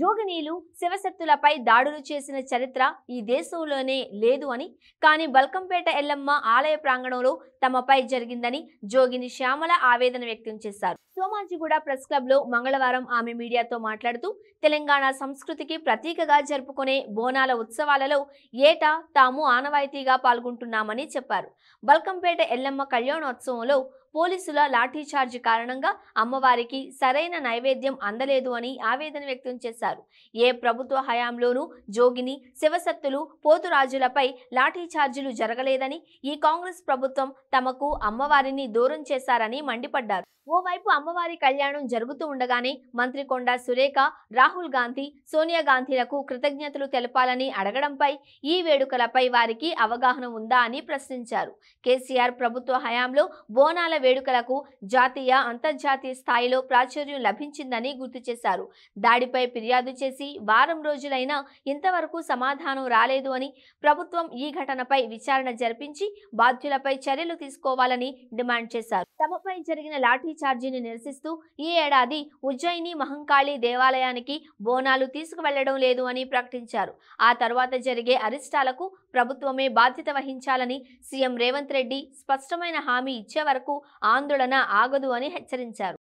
జోగనీలు శివశక్తులపై దాడులు చేసిన చరిత్ర ఈ దేశంలోనే లేదు అని కానీ బల్కంపేట ఎల్లమ్మ ఆలయ ప్రాంగణంలో తమపై జరిగిందని జోగిని శ్యామల ఆవేదన వ్యక్తం చేశారు సోమాజిగూడ ప్రెస్ క్లబ్ లో మంగళవారం ఆమె మీడియాతో మాట్లాడుతూ తెలంగాణ సంస్కృతికి ప్రతీకగా జరుపుకునే బోనాల ఉత్సవాలలో ఏటా తాము ఆనవాయితీగా పాల్గొంటున్నామని చెప్పారు బల్కంపేట ఎల్లమ్మ కళ్యాణోత్సవంలో పోలీసుల లాఠీఛార్జి కారణంగా అమ్మవారికి సరైన నైవేద్యం అందలేదు అని ఆవేదన వ్యక్తం చేశారు ఏ ప్రభుత్వ హయాంలోనూ జోగిని శివసత్తులు పోతురాజులపై లాఠీఛార్జీలు జరగలేదని ఈ కాంగ్రెస్ ప్రభుత్వం తమకు అమ్మవారిని దూరం చేశారని మండిపడ్డారు ఓవైపు అమ్మవారి కళ్యాణం జరుగుతూ ఉండగానే మంత్రి కొండా సురేఖ రాహుల్ గాంధీ సోనియా గాంధీలకు కృతజ్ఞతలు తెలపాలని అడగడంపై ఈ వేడుకలపై వారికి అవగాహన ఉందా అని ప్రశ్నించారు కేసీఆర్ ప్రభుత్వ హయాంలో బోనాల వేడుకలకు జాతీయ అంతర్జాతీయ స్థాయిలో ప్రాచుర్యం లభించిందని గుర్తు చేశారు దాడిపై ఫిర్యాదు చేసి వారం రోజులైనా ఇంతవరకు సమాధానం రాలేదు అని ప్రభుత్వం ఈ ఘటనపై విచారణ జరిపించి బాధ్యులపై చర్యలు తీసుకోవాలని డిమాండ్ చేశారు తమపై జరిగిన లాఠీ ఛార్జీని నిరసిస్తూ ఈ ఏడాది ఉజ్జయిని మహంకాళి దేవాలయానికి బోనాలు తీసుకువెళ్లడం లేదు అని ప్రకటించారు ఆ తర్వాత జరిగే అరిష్టాలకు ప్రభుత్వమే బాధ్యత వహించాలని సీఎం రేవంత్ రెడ్డి స్పష్టమైన హామీ ఇచ్చే వరకు ఆందోళన ఆగదు అని హెచ్చరించారు